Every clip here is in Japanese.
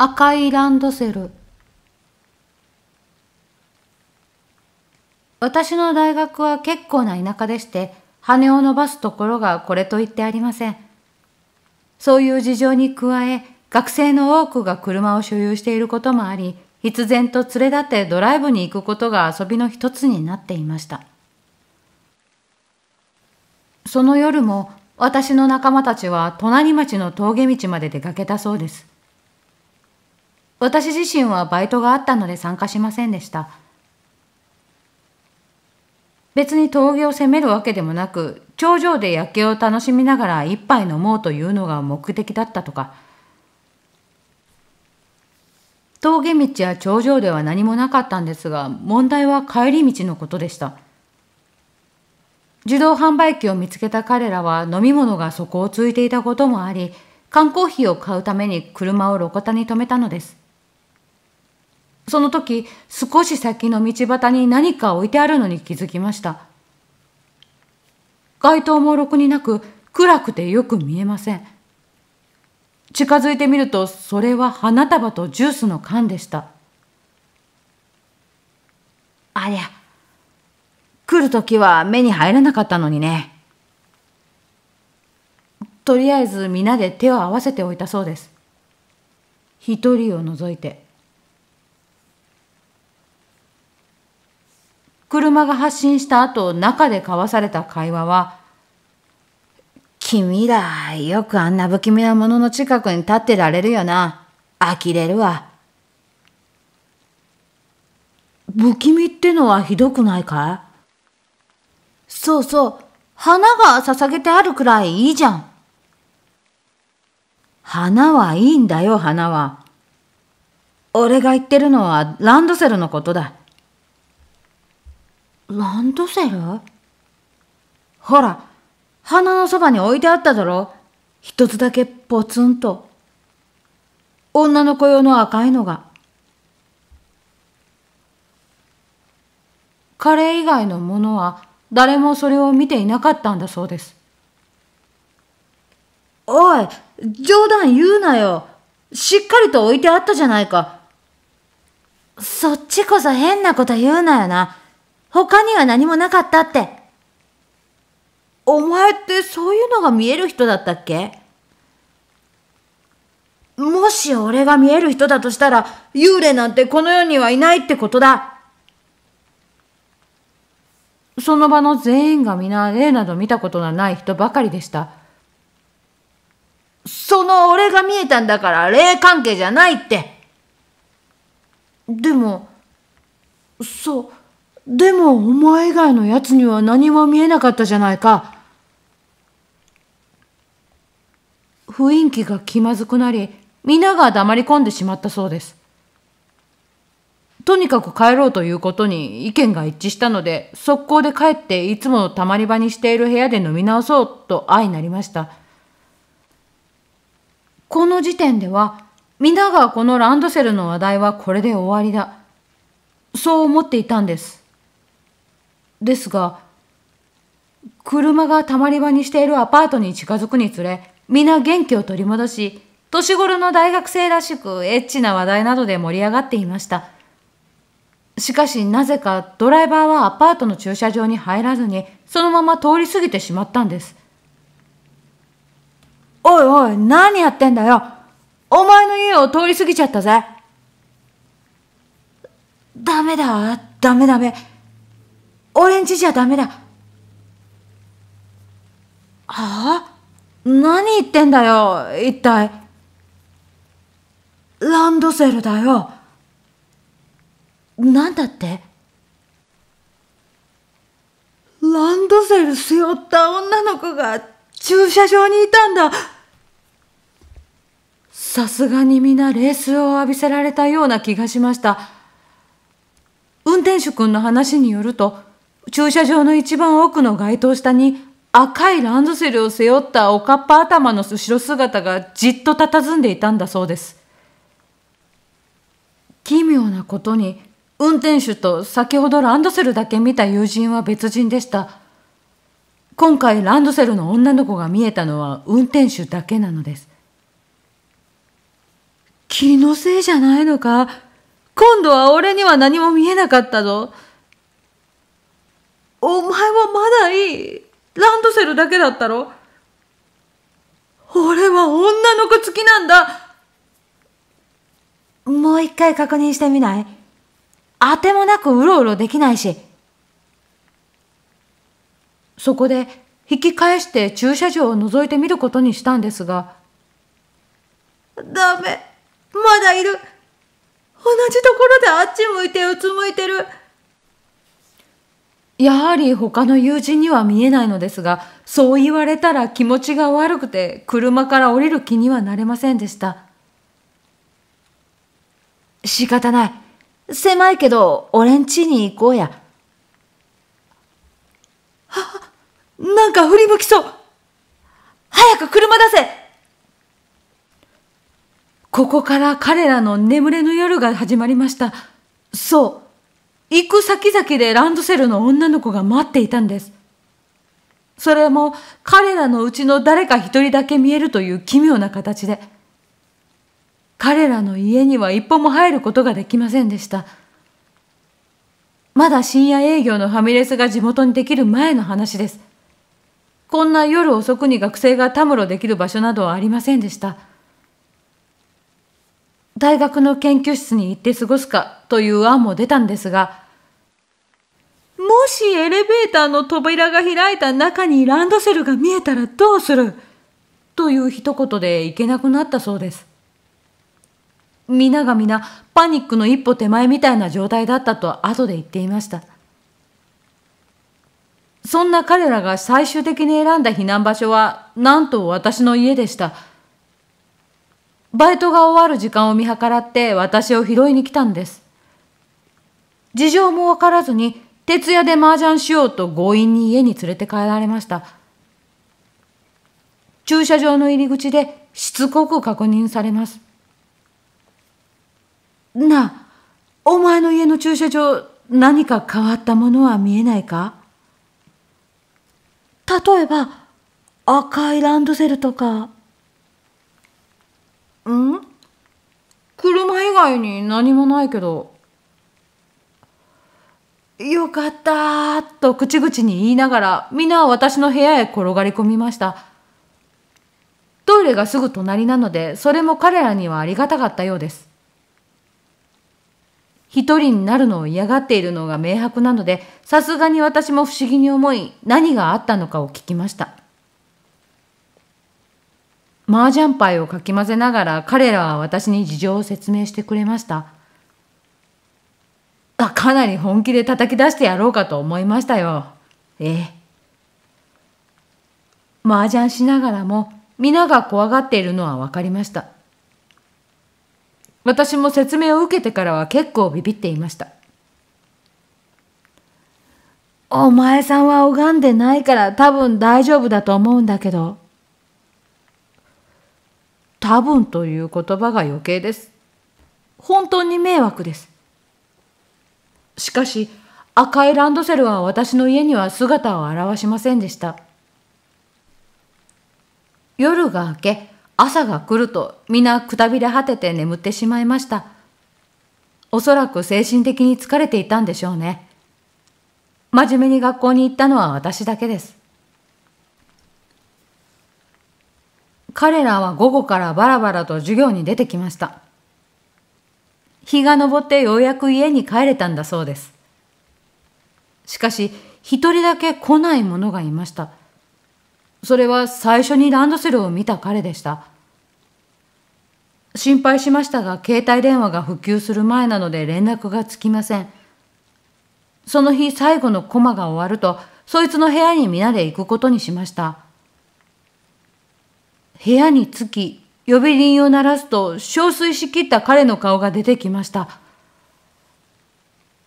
赤いランドセル私の大学は結構な田舎でして羽を伸ばすところがこれと言ってありませんそういう事情に加え学生の多くが車を所有していることもあり必然と連れ立ってドライブに行くことが遊びの一つになっていましたその夜も私の仲間たちは隣町の峠道まで出かけたそうです私自身はバイトがあったので参加しませんでした。別に峠を攻めるわけでもなく、頂上で夜景を楽しみながら一杯飲もうというのが目的だったとか。峠道や頂上では何もなかったんですが、問題は帰り道のことでした。自動販売機を見つけた彼らは飲み物が底をついていたこともあり、缶コーヒーを買うために車を路肩に止めたのです。その時少し先の道端に何か置いてあるのに気づきました街灯もろくになく暗くてよく見えません近づいてみるとそれは花束とジュースの缶でしたありゃ来る時は目に入らなかったのにねとりあえず皆で手を合わせておいたそうです一人を除いて車が発進した後、中で交わされた会話は、君ら、よくあんな不気味なものの近くに立ってられるよな。呆れるわ。不気味ってのはひどくないかいそうそう、花が捧げてあるくらいいいじゃん。花はいいんだよ、花は。俺が言ってるのはランドセルのことだ。ランドセルほら、鼻のそばに置いてあっただろ。一つだけポツンと。女の子用の赤いのが。彼以外のものは誰もそれを見ていなかったんだそうです。おい、冗談言うなよ。しっかりと置いてあったじゃないか。そっちこそ変なこと言うなよな。他には何もなかったって。お前ってそういうのが見える人だったっけもし俺が見える人だとしたら、幽霊なんてこの世にはいないってことだ。その場の全員が皆霊など見たことのない人ばかりでした。その俺が見えたんだから霊関係じゃないって。でも、そう、でもお前以外の奴には何も見えなかったじゃないか。雰囲気が気まずくなり、皆が黙り込んでしまったそうです。とにかく帰ろうということに意見が一致したので、速攻で帰っていつものたまり場にしている部屋で飲み直そうと相なりました。この時点では、皆がこのランドセルの話題はこれで終わりだ。そう思っていたんです。ですが、車がたまり場にしているアパートに近づくにつれ、皆元気を取り戻し、年頃の大学生らしくエッチな話題などで盛り上がっていました。しかしなぜかドライバーはアパートの駐車場に入らずにそのまま通り過ぎてしまったんです。おいおい、何やってんだよお前の家を通り過ぎちゃったぜダメだ、ダメダメ。俺んちじゃダメだ。はあ何言ってんだよ、一体。ランドセルだよ。なんだってランドセル背負った女の子が駐車場にいたんだ。さすがに皆レースを浴びせられたような気がしました。運転手くんの話によると、駐車場の一番奥の街灯下に赤いランドセルを背負ったおかっぱ頭の後ろ姿がじっと佇んでいたんだそうです。奇妙なことに運転手と先ほどランドセルだけ見た友人は別人でした。今回ランドセルの女の子が見えたのは運転手だけなのです。気のせいじゃないのか今度は俺には何も見えなかったぞ。ランドセルだけだったろ俺は女の子好きなんだもう一回確認してみないあてもなくうろうろできないし。そこで引き返して駐車場を覗いてみることにしたんですが。ダメ。まだいる。同じところであっち向いてうつむいてる。やはり他の友人には見えないのですが、そう言われたら気持ちが悪くて車から降りる気にはなれませんでした。仕方ない。狭いけど、俺ん家に行こうや。なんか振り向きそう。早く車出せここから彼らの眠れぬ夜が始まりました。そう。行く先々でランドセルの女の子が待っていたんです。それも彼らのうちの誰か一人だけ見えるという奇妙な形で。彼らの家には一歩も入ることができませんでした。まだ深夜営業のファミレスが地元にできる前の話です。こんな夜遅くに学生がたむろできる場所などはありませんでした。大学の研究室に行って過ごすかという案も出たんですが、もしエレベーターの扉が開いた中にランドセルが見えたらどうするという一言で行けなくなったそうです。皆が皆パニックの一歩手前みたいな状態だったと後で言っていました。そんな彼らが最終的に選んだ避難場所は、なんと私の家でした。バイトが終わる時間を見計らって私を拾いに来たんです。事情もわからずに、徹夜で麻雀しようと強引に家に連れて帰られました。駐車場の入り口でしつこく確認されます。なあ、お前の家の駐車場、何か変わったものは見えないか例えば、赤いランドセルとか、うん車以外に何もないけど。よかったーと口々に言いながら皆は私の部屋へ転がり込みました。トイレがすぐ隣なのでそれも彼らにはありがたかったようです。一人になるのを嫌がっているのが明白なので、さすがに私も不思議に思い、何があったのかを聞きました。麻雀パイをかき混ぜながら彼らは私に事情を説明してくれました。あ、かなり本気で叩き出してやろうかと思いましたよ。ええ。麻雀しながらも皆が怖がっているのはわかりました。私も説明を受けてからは結構ビビっていました。お前さんは拝んでないから多分大丈夫だと思うんだけど。多分という言葉が余計です。本当に迷惑です。しかし、赤いランドセルは私の家には姿を現しませんでした。夜が明け、朝が来ると皆くたびれ果てて眠ってしまいました。おそらく精神的に疲れていたんでしょうね。真面目に学校に行ったのは私だけです。彼らは午後からバラバラと授業に出てきました。日が昇ってようやく家に帰れたんだそうです。しかし、一人だけ来ない者がいました。それは最初にランドセルを見た彼でした。心配しましたが、携帯電話が普及する前なので連絡がつきません。その日最後のコマが終わると、そいつの部屋に皆で行くことにしました。部屋に着き、呼び鈴を鳴らすと、憔悴しきった彼の顔が出てきました。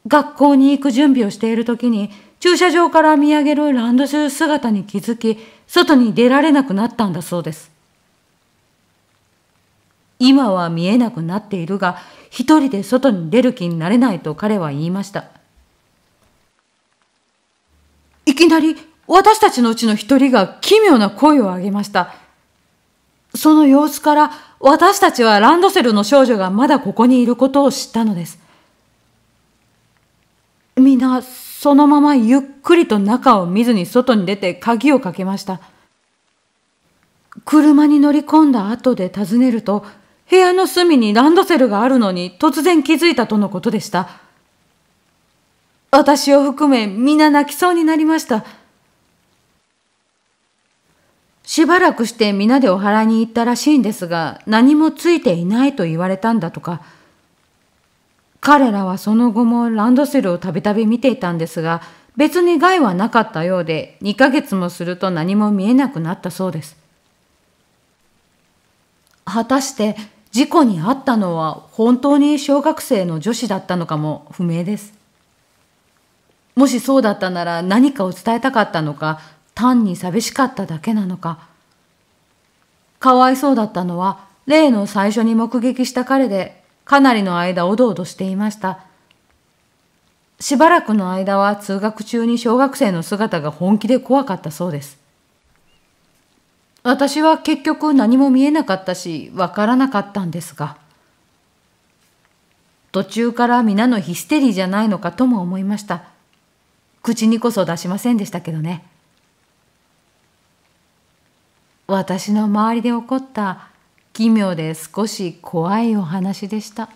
学校に行く準備をしている時に、駐車場から見上げるランドセル姿に気づき、外に出られなくなったんだそうです。今は見えなくなっているが、一人で外に出る気になれないと彼は言いました。いきなり私たちのうちの一人が奇妙な声を上げました。その様子から私たちはランドセルの少女がまだここにいることを知ったのです。皆、そのままゆっくりと中を見ずに外に出て鍵をかけました。車に乗り込んだ後で尋ねると、部屋の隅にランドセルがあるのに突然気づいたとのことでした。私を含め皆泣きそうになりました。しばらくして皆でお祓いに行ったらしいんですが、何もついていないと言われたんだとか、彼らはその後もランドセルをたびたび見ていたんですが、別に害はなかったようで、2ヶ月もすると何も見えなくなったそうです。果たして事故に遭ったのは本当に小学生の女子だったのかも不明です。もしそうだったなら何かを伝えたかったのか、単に寂しかっただけなのか。かわいそうだったのは、例の最初に目撃した彼で、かなりの間おどおどしていました。しばらくの間は通学中に小学生の姿が本気で怖かったそうです。私は結局何も見えなかったし、わからなかったんですが。途中から皆のヒステリーじゃないのかとも思いました。口にこそ出しませんでしたけどね。私の周りで起こった奇妙で少し怖いお話でした。